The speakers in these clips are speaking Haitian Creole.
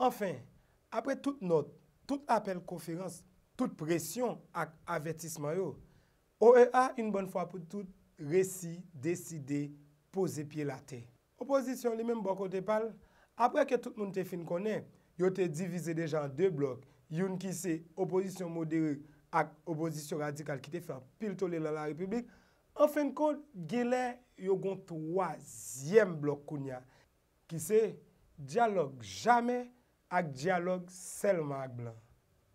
Anfen, apre tout not, tout apel konferans, e bon tout presyon ak avetisman yo, OEA, in bonn fwa pou tout, resi, deside, pose pie la te. Oposisyon li menm bako te pal, apre ke tout moun te fin konen, yo te divize deja an de blok, yon ki se oposisyon moderik ak oposisyon radikal ki te fin pil tole la republik, anfen kon, gile yo gon twaziyem blok koun ya, ki se dialog jamey, ak diyalog selman ak blan.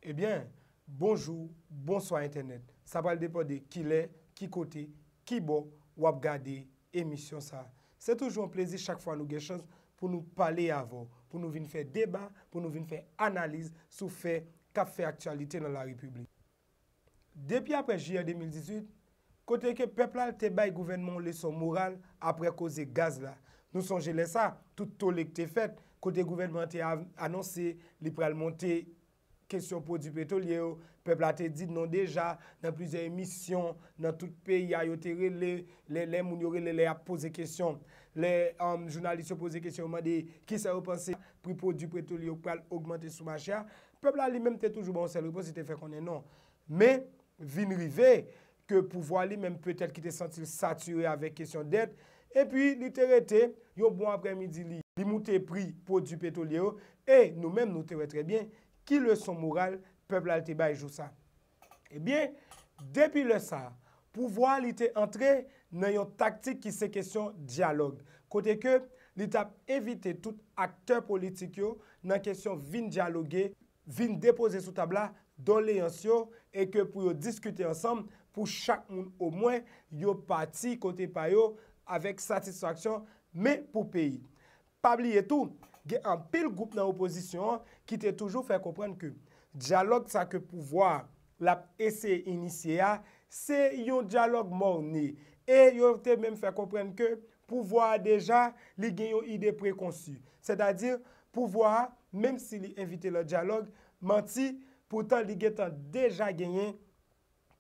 Ebyen, bonjou, bonsoy internet. Sa pal depo de ki le, ki kote, ki bo, wap gade, emisyon sa. Se toujou an plezi chak fwa nou gen chans pou nou pale avon. Pou nou vin fè deba, pou nou vin fè analize sou fè kap fè aktualite nan la republik. Depi apre jye 2018, kote ke pepla te bay gouvenman le son moral apre koze gaz la. Nou sonje lè sa, tout to lè kte fèt, kote gouvernmentè anonsè li prèl montè kèsyon pou di pètolè yo, oh. pèplè a te dit non deja nan plizè emisyon, nan tout pèy a yotere lè moun yore lè a pose kèsyon, lè um, jounalisyon pose kèsyon man de ki sa repansè pou pou di pètolè yo prèl augmentè sou machè, pèplè a li mèm te toujou bonse, lè pou se te fè konè non. Mè, vin rive, kè pou vwa li mèm pètèl ki te sentil satyre avè kèsyon dèt, E pi li te rete yo bon apremidili li moute pri pou du peto li yo e nou menm nou te rete rebyen ki le son moral peblal te baye jou sa. Ebyen, eh depi le sa, pou vwa li te entre nan yo taktik ki se kesyon diyalog. Kote ke li tap evite tout akte politik yo nan kesyon vin diyalogue, vin depose sou tabla don le ansyo e ke pou yo diskute ansam pou chak moun o mwen yo pati kote payo avèk satisfaksyon, mè pou peyi. Pabli etou, gen an pil goup nan oposisyon, ki te toujou fè komprenn ke, diyalog sa ke pouvwa, la ese inisye ya, se yon diyalog mouni, e yon te mèm fè komprenn ke, pouvwa deja, li gen yon ide prekonsu. Se da dir, pouvwa, mèm si li evite lè diyalog, manti, pou tan li gen tan deja genyen,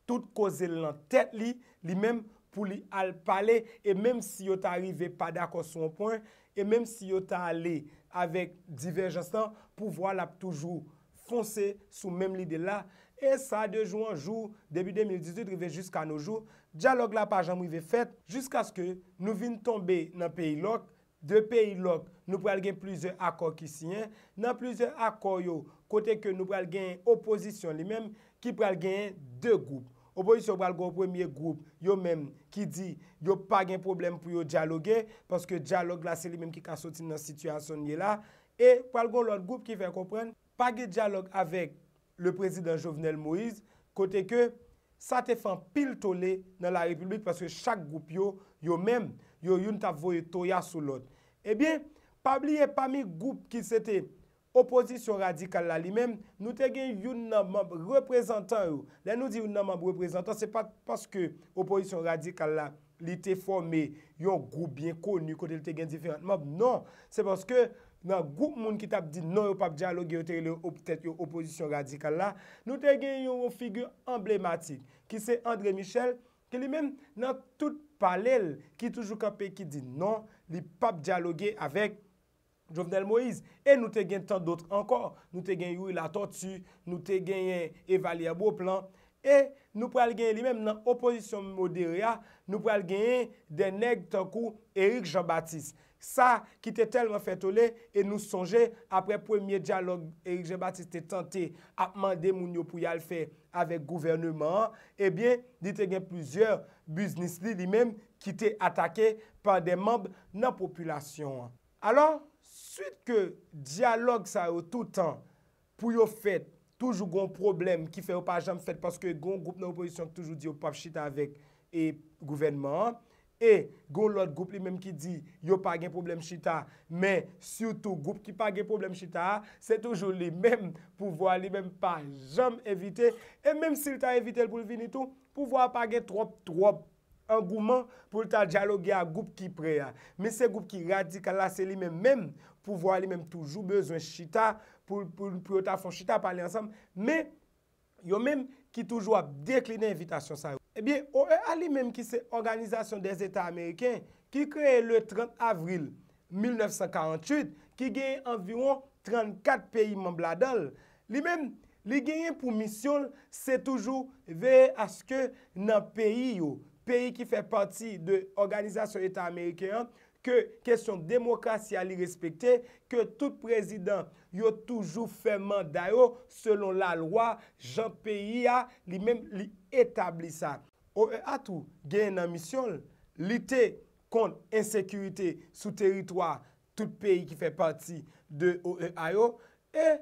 tout koze lè nan tèt li, li mèm fèm pou li al pale, e menm si yo ta arrive pa dako son pon, e menm si yo ta ale avèk diverjistan, pou vwa la pou toujou fonse sou menm li de la, e sa de jou an jou, debi 2018, rive jiska nou jou, diyalog la pa janmive fet, jiska skou nou vine tombe nan peyi lok, de peyi lok, nou pral gen plize akor ki siyen, nan plize akor yo, kote ke nou pral gen oposisyon li menm, ki pral gen de goup, Obo yis yo pral gwo premye group yo menm ki di yo pa gen problem pou yo diyaloge paske diyalog la se li menm ki kan sotin nan situasyon ye la. E pral gwo lot group ki ven kompren, pa gen diyalog avek le prezident Jovenel Moïse kote ke sa te fan pil tole nan la republik paske chak group yo yo menm yo yon ta voye toya sou lot. Ebyen, eh pabliye pami group ki se te... opozisyon radikal la li men, nou te gen yon nan mab reprezentan ou. La nou di yon nan mab reprezentan, se pa paske opozisyon radikal la li te forme yon grou bien koni kote li te gen diferent mab. Non, se paske nan grou moun ki tap di non yon pap diyaloge yon opozisyon radikal la, nou te gen yon figure emblematik ki se André Michel, ke li men nan tout palel ki toujou kapè ki di non li pap diyaloge avek, Jovenel Moïse. E nou te gen tan d'otre ankor. Nou te gen yoy la tortue. Nou te gen evalier bo plan. E nou pral gen li men nan oposisyon moderia. Nou pral gen den neg tan kou Erik Jean-Baptiste. Sa ki te telman fetole. E nou sonje apre premye diyalog Erik Jean-Baptiste te tante apman de moun yo pou yal fe avèk gouverneman. E eh bien, di te gen plusieurs business li li men ki te atake pa de mamb nan populasyon. Alors, suite ke diyalog sa yo toutan pou yo fet toujou goun problem ki fe yo pa jam fet paske goun goup nan oposisyon toujou di yo pap chita avek e gouvenman, e goun lot goup li menm ki di yo pa gen problem chita, men syoutou goup ki pa gen problem chita, se toujou li menm pouvoa li menm pa jam evite, e menm sil ta evite l pou vinitou, pouvoa pa gen trop trop, Angouman pou lta diyaloge a goup ki pre ya. Men se goup ki radikalase li men men, pou vwa li men toujou bezwen chita, pou lta fon chita pale ansam, men yo men ki toujou ap dekline evitasyon sa yo. Ebyen, o e a li men ki se Organizasyon des Eta Ameriken, ki kreye le 30 Avril 1948, ki genye anviron 34 peyi man bladal. Li men, li genye pou misyon, se toujou veye aske nan peyi yo, peyi ki fè pati de organizasyon etat Amerikeyant, ke kèsyon demokrasi a li respektè, ke tout prezident yo toujou fèman dayo, selon la lwa, jan peyi a li men li etabli sa. Oe atou, gen nan misyon, lite kont ensekurite sou teritwa, tout peyi ki fè pati de Oe Ayo, e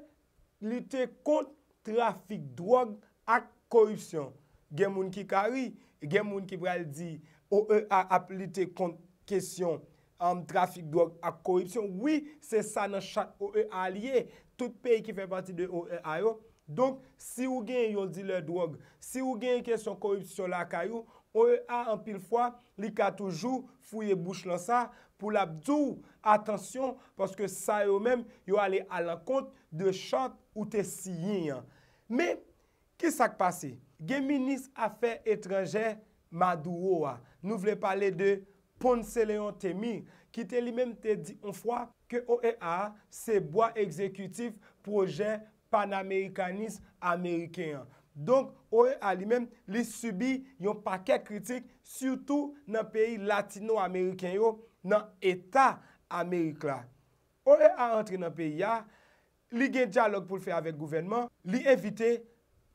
lite kont trafik drog ak korupsyon. Gen moun ki kari, Gen moun ki vral di, OEA ap li te kont kesyon am um, trafik drog ak korupsyon. Oui, se sa nan chak OEA liye, tout pey ki fe pati de OEA yo. Donk, si ou gen yo di le drog, si ou gen kesyon korupsyon la kayo, OEA an pil fwa li ka toujou fweye bouch lan sa pou la bzou. Atensyon, paske sa yo men yo ale alan kont de chak ou te si yin. Me, ki sak pase? Gen minis afer etranjen Maduro wa. Nou vle pale de Ponce Leon Temir ki te li men te di e e un fwa ke OEA se boa ekzekutif projen panamerikanis Ameriken. Donk OEA li men li subi yon paket kritik surtout nan peyi latino-ameriken yo nan eta Amerik la. E OEA entre nan peyi ya li gen diyalog pou lfe avet gouvenman, li evite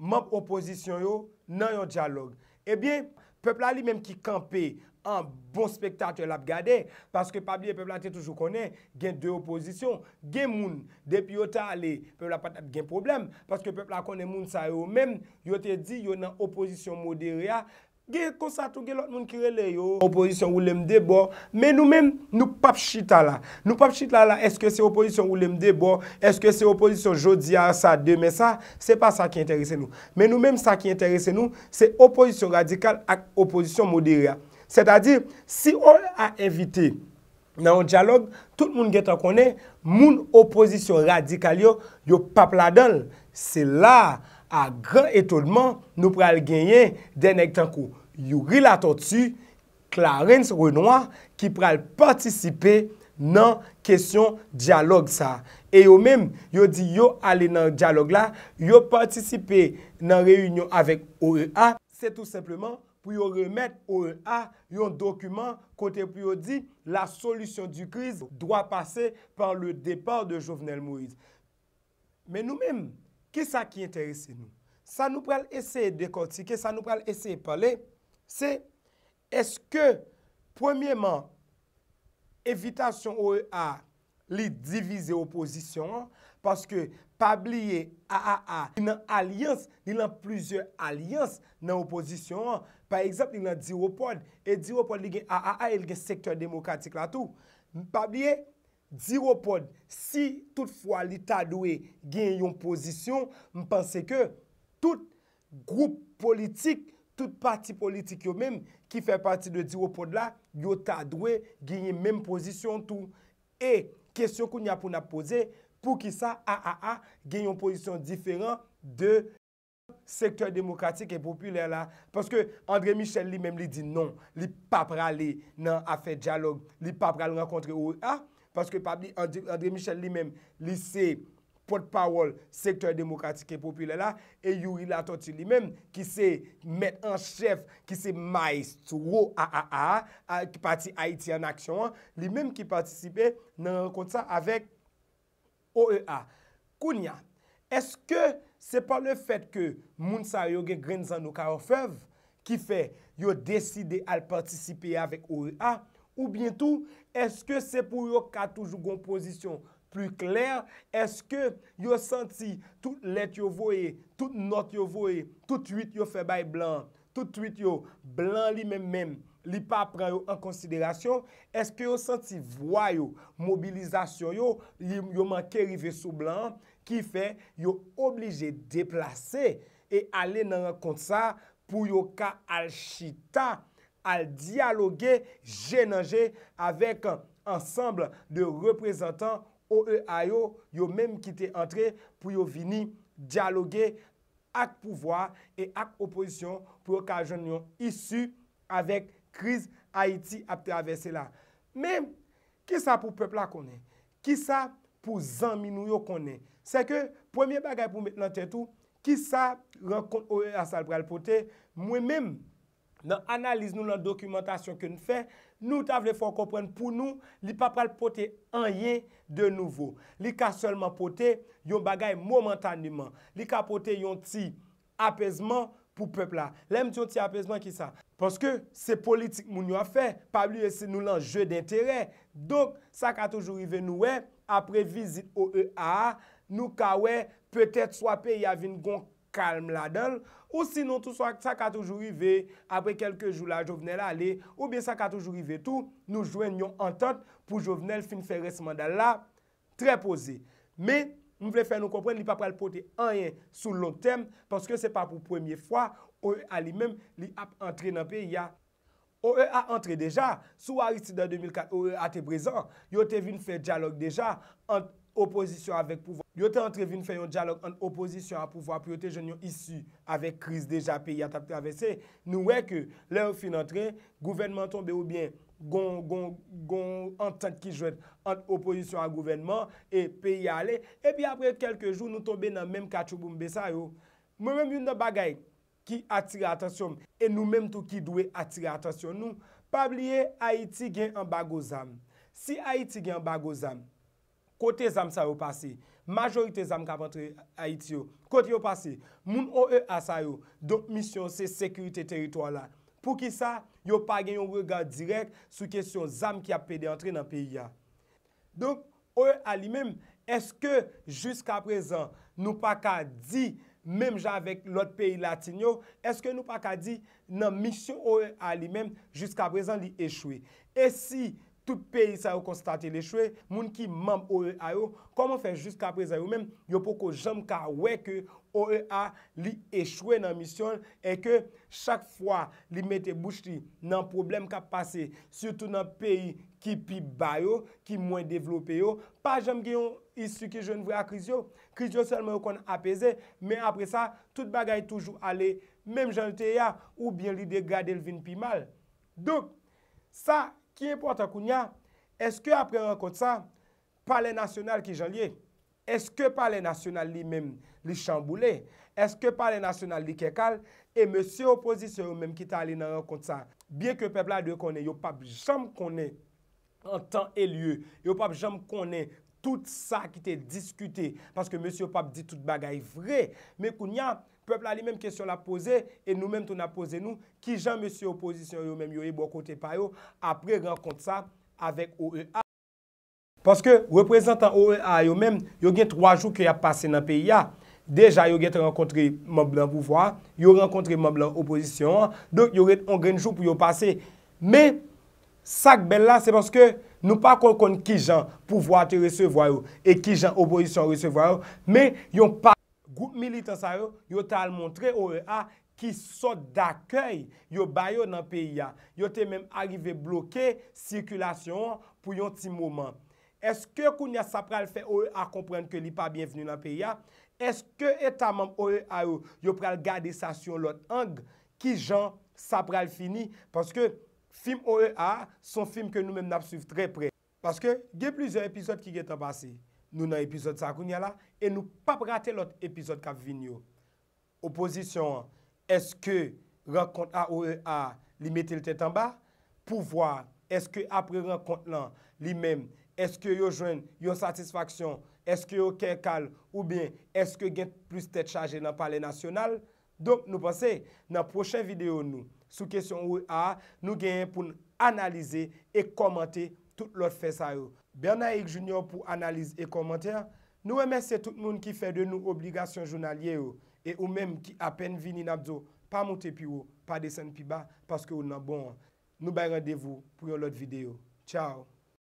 manp oposisyon yo nan yon diyalog. Ebyen, eh pepla li menm ki kampe an bon spektak yo lap gade, paske pabliye pepla te toujou konen, gen de oposisyon, gen moun, depi yo ta ale, pepla patap gen problem, paske pepla konen moun sa yo menm, yo te di yo nan oposisyon moderi ya, Gye konsa tou, gye lot moun kirele yo. Oposisyon ou lemde bo, men nou men nou pap chita la. Nou pap chita la, eske se oposisyon ou lemde bo, eske se oposisyon jodia sa, deme sa, se pa sa ki enterese nou. Men nou men sa ki enterese nou, se oposisyon radikal ak oposisyon modere. Se ta di, si ou a evite nan yon diyalog, tout moun geta konen, moun oposisyon radikal yo, yo pap ladal. Se la, a gran etodman, nou pral genye denek tankou. Yow rilato tsu, Clarence Renoir, ki pral patisipe nan kesyon diyalog sa. E yow mem, yow di yow ale nan diyalog la, yow patisipe nan reyunyon avek OEA. Se tout sepleman pou yow remet OEA yon dokumen kote pou yow di la solusyon di kriz dwa pase par le depor de Jovenel Moïse. Men nou mem, ke sa ki enteresi nou? Sa nou pral ese dekortike, sa nou pral ese pale, Se, eske, premièman, evitasyon ou e a li divize oposisyon an, paske, pabliye, a a a, li nan alians, li nan plizye alians nan oposisyon an, par eksept, li nan diropod, e diropod li gen a a a, el gen sektor demokratik la tou. Mpabliye, diropod, si toutfwa li ta dou e gen yon posisyon, mpense ke, tout group politik tout parti politik yo men, ki fe parti de di yo podla, yo ta dwe genye menm posisyon tou. E, kesyon kou nya pou na pose, pou ki sa, a, a, a, genyon posisyon diferan de sektor demokratik e popüler la. Paske André Michel li menm li di non, li pa prale nan afe diyalog, li pa prale nan kontre ou a, paske André Michel li menm, li se, potpawol sektor demokratik e popile la, e yu ila toti li men, ki se met an chef, ki se maist, ki pati Haiti en aksyon, li men ki patisipe nan rekontsa avek OEA. Kounia, eske se pa le fet ke mounsa yo ge grenzan nou ka ofev, ki fe yo deside al patisipe avek OEA, ou bientou, eske se pou yo katoujou goun pozisyon Plu kler, eske yo senti tout let yo voye, tout not yo voye, tout wite yo febay blan, tout wite yo blan li men men, li pa pran yo an konsiderasyon, eske yo senti vwa yo, mobilizasyon yo, yo manke rive sou blan, ki fe yo oblige deplase e ale nan rakon sa pou yo ka al chita, al diyalogue genanje avek ansamble de reprezentan Ou e ay yo yo menm kite antre pou yo vini diyaloge ak pouvoi e ak oposisyon pou yo ka jan yon isu avek kriz Haiti ap te avese la. Menm, ki sa pou pepla konen? Ki sa pou zanmi nou yo konen? Se ke, pwemye bagay pou menm nan tetou, ki sa renkont ou e asal pral pote, mwen menm nan analiz nou nan dokumentasyon ke nou fey, Nou taf le fon kompren pou nou, li pa pral pote anye de nouvo. Li ka solman pote yon bagay momentan niman. Li ka pote yon ti apesman pou pepla. Lem ti yon ti apesman ki sa? Ponske se politik moun yo a fe, pa li esi nou lanje d'interè. Donk, sa ka toujou i ven nou we, apre vizit o e a a, nou ka we, pwetet swape yav yon gonk. Kalm la dal, ou sinon tout sa kato jouri ve, apre kelke jouri la jovenel ale, ou bien sa kato jouri ve tout, nou jwen yon entente pou jovenel fin fè resman dal la, trè pose. Me, nou vle fè nou kompren li pa pral pote anyen sou long tem, paske se pa pou premye fwa, OE a li men, li ap entre nan pe ya. OE a entre deja, sou a risi dan 2004, OE a te brezan, yo te vin fè diyalog deja, ente. oposisyon avèk pouvo. Yo te entrevin fè yon djalok an oposisyon apouvo apou yo te jenyon issu avèk kriz deja peyi atap travesse. Nou wè ke lè ou fin antren gouvenman tombe ou bien gon, gon, gon, an tank ki jwèd an oposisyon an gouvenman e peyi ale. E bi apre kelke jou nou tombe nan mèm kachou boum besa yo. Mèm mèm yon nan bagay ki atire atasyon. E nou mèm tou ki dwe atire atasyon nou. Pabliye Haiti gen an bagozam. Si Haiti gen an bagozam Kote zam sa yo pase, majorite zam kap entre a it yo. Kote yo pase, moun oe a sa yo, donk misyon se sekurite teritwa la. Pou ki sa, yo pa gen yon vregal direk sou kesyon zam ki ap pede entre nan peyi ya. Donk, oe a li mem, eske jusqu aprezen nou pa ka di, mem jan vek lot peyi latinyo, eske nou pa ka di nan misyon oe a li mem, jusqu aprezen li echwe. E si... tout peyi sa yo konstate le chwe, moun ki mam OEA yo, koman fe jiska apreza yo men, yo poko jom ka weke, OEA li echwe nan misyon, e ke chak fwa li mete bouchli nan problem ka pase, surtout nan peyi ki pi bayo, ki mwen devlope yo, pa jom gen yon isu ki joun vwe a krizyo, krizyo selman yo kon apese, men apre sa, tout bagay toujou ale, menm joun teya, ou bien li degade lvin pi mal. Dou, sa gen, Ki importan kounya, eske apre renkont sa, pale nasyonal ki jan liye, eske pale nasyonal li mem li chanboule, eske pale nasyonal li kekal, e monsi opozisyon menm ki ta li nan renkont sa. Biye ke pebla dwe konen, yo pap jom konen an tan e liye, yo pap jom konen tout sa ki te diskute, paske monsi yo pap di tout bagay vre, me kounyan. Pepl a li menm kesyon la pose, bon e nou menm ton la pose nou, ki jan monsi oposisyon yo menm, yo e bon kote pa yo, apre renkont sa, avek OEA. Paske, reprezentan OEA yo menm, yo gen troa jou ki a pase nan peyi ya. Deja, yo gen renkontri moun blan pouvoi, yo renkontri moun blan oposisyon, do, yo gen joun pou yo pase. Me, sak bel la, se paske, nou pa kon kon ki jan, pouvoi te resevoi yo, e ki jan oposisyon resevoi yo, me, yo pa, Goup militant sa yo, yo te al montre OEA ki sot d'aköy yo bayo nan peyi ya. Yo te menm arrive bloke, sirkulasyon pou yon ti mouman. Eske koun ya sapral fe OEA komprende ke li pa bienvenu nan peyi ya? Eske eta manm OEA yo pral gade sa syon lot ang ki jan sapral fini? Paske film OEA son film ke nou menm nap suf tre pre. Paske ge plizor epizot ki ge ta basi. Nou nan epizod sa kounya la, e nou pa prate lot epizod ka vinyo. Opposisyon, eske renkont a ou e a li mette l tete an ba? Pou vwa, eske apre renkont lan li menm, eske yo jwen yo satisfaksyon, eske yo kè kal ou bien, eske gen plus tete chaje nan pale nasyonal? Donk nou panse, nan proche video nou sou kesyon ou e a, nou gen pou analize e komante tout lot fè sa yo. Bernayek Junior pou analize e kommenter. Nou emes se tout moun ki fe de nou obligasyon jounalye yo. E ou menm ki apen vin inabzo. Pa moutepi yo, pa desen pi ba. Paske ou nan bon. Nou bay radevou pou yon lot videyo. Tchao.